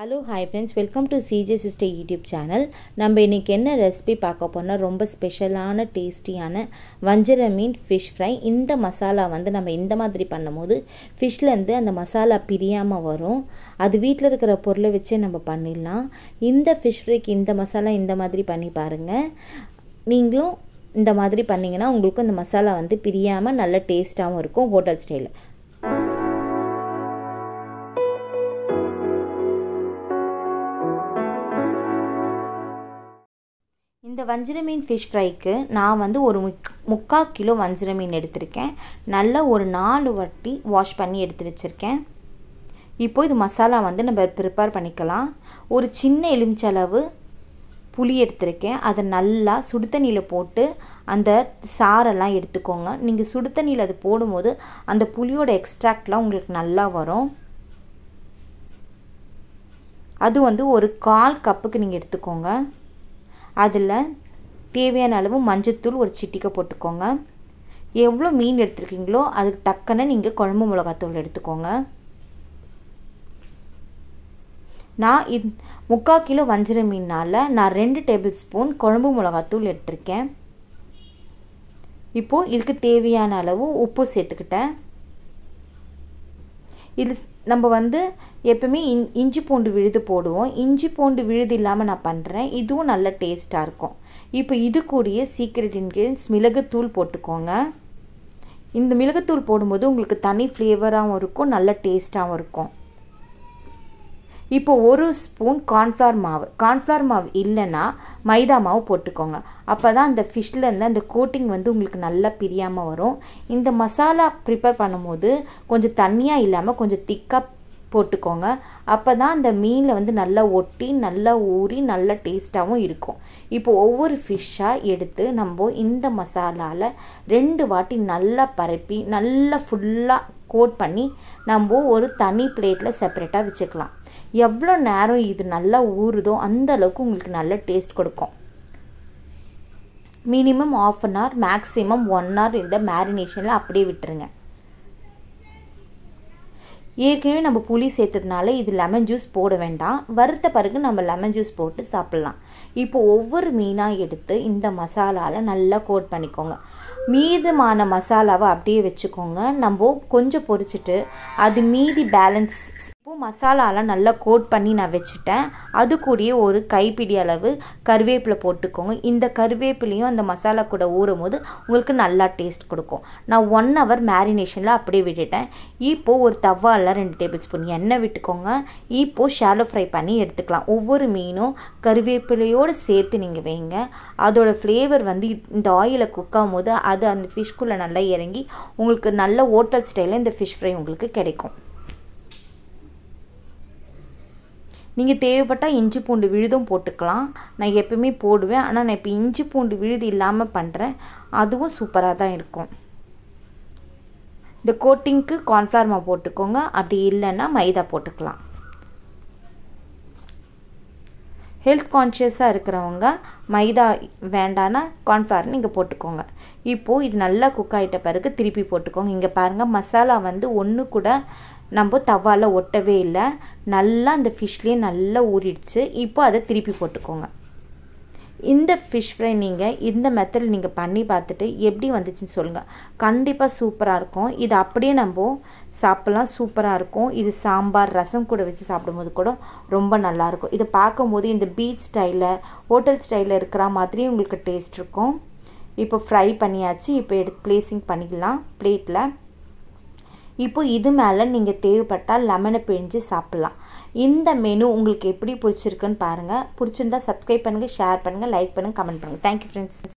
hello hi friends welcome to C J sister YouTube channel நம்ம இன்றைக்கி என்ன ரெசிபி பார்க்க போனால் ரொம்ப ஸ்பெஷலான டேஸ்டியான வஞ்சர மீன் ஃபிஷ் ஃப்ரை இந்த மசாலா வந்து நம்ம இந்த மாதிரி பண்ணும்போது ஃபிஷ்லேருந்து அந்த மசாலா பிரியாமல் வரும் அது வீட்டில் இருக்கிற பொருளை வச்சே நம்ம பண்ணிடலாம் இந்த ஃபிஷ் ஃப்ரைக்கு இந்த மசாலா இந்த மாதிரி பண்ணி பாருங்கள் நீங்களும் இந்த மாதிரி பண்ணிங்கன்னா உங்களுக்கு அந்த மசாலா வந்து பிரியாமல் நல்ல டேஸ்ட்டாகவும் இருக்கும் ஹோட்டல் ஸ்டைலில் இந்த வஞ்சிர மீன் ஃபிஷ் ஃப்ரைக்கு நான் வந்து ஒரு முக் முக்கால் கிலோ வஞ்சிர மீன் எடுத்திருக்கேன் நல்லா ஒரு நாலு வட்டி வாஷ் பண்ணி எடுத்து வச்சுருக்கேன் இப்போ இது மசாலா வந்து நம்ம ப்ரிப்பேர் பண்ணிக்கலாம் ஒரு சின்ன எலுமிச்சளவு புளி எடுத்திருக்கேன் அதை நல்லா சுடுதண்ணியில் போட்டு அந்த சாரெல்லாம் எடுத்துக்கோங்க நீங்கள் சுடுதண்ணியில் அது போடும்போது அந்த புளியோட எக்ஸ்ட்ராக்ட்லாம் உங்களுக்கு நல்லா வரும் அது வந்து ஒரு கால் கப்புக்கு நீங்கள் எடுத்துக்கோங்க அதில் தேவையான அளவு மஞ்சத்தூள் ஒரு சிட்டிக்கை போட்டுக்கோங்க எவ்வளோ மீன் எடுத்துருக்கீங்களோ அதுக்கு தக்கன நீங்கள் குழம்பு மிளகாத்தூள் எடுத்துக்கோங்க நான் இந் முக்கால் கிலோ வஞ்சிர மீனால் நான் ரெண்டு டேபிள் ஸ்பூன் குழம்பு மிளகாத்தூள் எடுத்திருக்கேன் இப்போது இதுக்கு தேவையான அளவு உப்பு சேர்த்துக்கிட்டேன் இது நம்ம வந்து எப்பவுமே இன் இஞ்சி பூண்டு விழுது போடுவோம் இஞ்சி பூண்டு விழுது இல்லாமல் நான் பண்ணுறேன் இதுவும் நல்ல டேஸ்ட்டாக இருக்கும் இப்போ இது கூடிய சீக்ரெட் இன்க்ரீடியன்ஸ் மிளகுத்தூள் போட்டுக்கோங்க இந்த மிளகுத்தூள் போடும்போது உங்களுக்கு தனி ஃப்ளேவராகவும் இருக்கும் நல்ல டேஸ்ட்டாகவும் இருக்கும் இப்போ ஒரு ஸ்பூன் கார்ன்ஃப்ளவர் மாவு கார்ன்ஃப்ளவர் மாவு இல்லைன்னா மைதா மாவு போட்டுக்கோங்க அப்போ தான் அந்த ஃபிஷ்ஷில் இருந்து அந்த கோட்டிங் வந்து உங்களுக்கு நல்லா பிரியாமல் வரும் இந்த மசாலா ப்ரிப்பேர் பண்ணும்போது கொஞ்சம் தண்ணியாக இல்லாமல் கொஞ்சம் திக்காக போட்டுக்கோங்க அப்போ தான் அந்த மீனில் வந்து நல்லா ஒட்டி நல்லா ஊறி நல்லா டேஸ்ட்டாகவும் இருக்கும் இப்போ ஒவ்வொரு ஃபிஷ்ஷாக எடுத்து நம்ம இந்த மசாலாவில் ரெண்டு வாட்டி நல்லா பரப்பி நல்லா ஃபுல்லாக கோட் பண்ணி நம்ம ஒரு தனி பிளேட்டில் செப்பரேட்டாக வச்சுக்கலாம் எவ்வளோ நேரம் இது நல்லா ஊறுதோ அந்த அளவுக்கு உங்களுக்கு நல்ல டேஸ்ட் கொடுக்கும் minimum of an hour maximum one hour இந்த மேரினேஷனில் அப்படியே விட்டுருங்க ஏற்கனவே நம்ம புளி சேர்த்ததுனால இது லெமன் ஜூஸ் போட வேண்டாம் வறுத்த பிறகு நம்ம லெமன் ஜூஸ் போட்டு சாப்பிட்லாம் இப்போ ஒவ்வொரு மீனாக எடுத்து இந்த மசாலாவில் நல்லா கோட் பண்ணிக்கோங்க மீதமான மசாலாவை அப்படியே வச்சுக்கோங்க நம்ம கொஞ்சம் பொரிச்சிட்டு அது மீதி பேலன்ஸ் உப்பு மசாலாலாம் நல்லா கோட் பண்ணி நான் வச்சுட்டேன் அது கூடிய ஒரு கைப்பிடி அளவு கருவேப்பிலை போட்டுக்கோங்க இந்த கருவேப்பிலையும் அந்த மசாலா கூட ஊறும் போது உங்களுக்கு நல்லா டேஸ்ட் கொடுக்கும் நான் ஒன் ஹவர் மேரினேஷனில் அப்படியே விட்டுட்டேன் இப்போது ஒரு தவாவில் ரெண்டு டேபிள் ஸ்பூன் எண்ணெய் விட்டுக்கோங்க இப்போது ஷாலோ ஃப்ரை பண்ணி எடுத்துக்கலாம் ஒவ்வொரு மீனும் கருவேப்பிலையோடு சேர்த்து நீங்கள் வைங்க அதோடய ஃப்ளேவர் வந்து இந்த ஆயிலை குக் ஆகும் போது அது அந்த ஃபிஷ்குள்ளே நல்லா இறங்கி உங்களுக்கு நல்ல ஹோட்டல் ஸ்டைலில் இந்த ஃபிஷ் ஃப்ரை உங்களுக்கு கிடைக்கும் நீங்கள் தேவைப்பட்டால் இஞ்சி பூண்டு விழுதும் போட்டுக்கலாம் நான் எப்பயுமே போடுவேன் ஆனால் நான் இப்போ இஞ்சி பூண்டு விழுது இல்லாமல் பண்ணுறேன் அதுவும் சூப்பராக தான் இருக்கும் இந்த கோட்டிங்க்கு கார்ன்ஃப்ளார்மா போட்டுக்கோங்க அப்படி இல்லைன்னா மைதா போட்டுக்கலாம் ஹெல்த் கான்ஷியஸாக இருக்கிறவங்க மைதா வேண்டானா கார்ன்ஃப்ளவர் நீங்கள் போட்டுக்கோங்க இப்போது இது நல்லா குக் ஆகிட்ட பிறகு திருப்பி போட்டுக்கோங்க இங்கே பாருங்கள் மசாலா வந்து ஒன்று கூட நம்ம தவால ஒட்டவே இல்லை நல்லா அந்த ஃபிஷ்லேயே நல்லா ஊறிடுச்சு இப்போ அதை திருப்பி போட்டுக்கோங்க இந்த ஃபிஷ் ஃப்ரை நீங்கள் இந்த மெத்தடில் நீங்கள் பண்ணி பார்த்துட்டு எப்படி வந்துச்சுன்னு சொல்லுங்கள் கண்டிப்பாக சூப்பராக இருக்கும் இது அப்படியே நம்ம சாப்பிட்லாம் சூப்பராக இருக்கும் இது சாம்பார் ரசம் கூட வச்சு சாப்பிடும்போது கூட ரொம்ப நல்லாயிருக்கும் இதை பார்க்கும்போது இந்த பீச் ஸ்டைலில் ஹோட்டல் ஸ்டைலில் இருக்கிற மாதிரி உங்களுக்கு டேஸ்ட் இருக்கும் இப்போ ஃப்ரை பண்ணியாச்சு இப்போ எடுத்து ப்ளேஸிங் பண்ணிக்கலாம் பிளேட்டில் இப்போ இது மேலே நீங்கள் தேவைப்பட்டால் லெமனை பிழிஞ்சு சாப்பிட்லாம் இந்த மெனு உங்களுக்கு எப்படி பிடிச்சிருக்குன்னு பாருங்கள் பிடிச்சிருந்தா சப்ஸ்கிரைப் பண்ணுங்கள் ஷேர் பண்ணுங்கள் லைக் பண்ணுங்கள் கமெண்ட் பண்ணுங்கள் தேங்க்யூ ஃப்ரெண்ட்ஸ்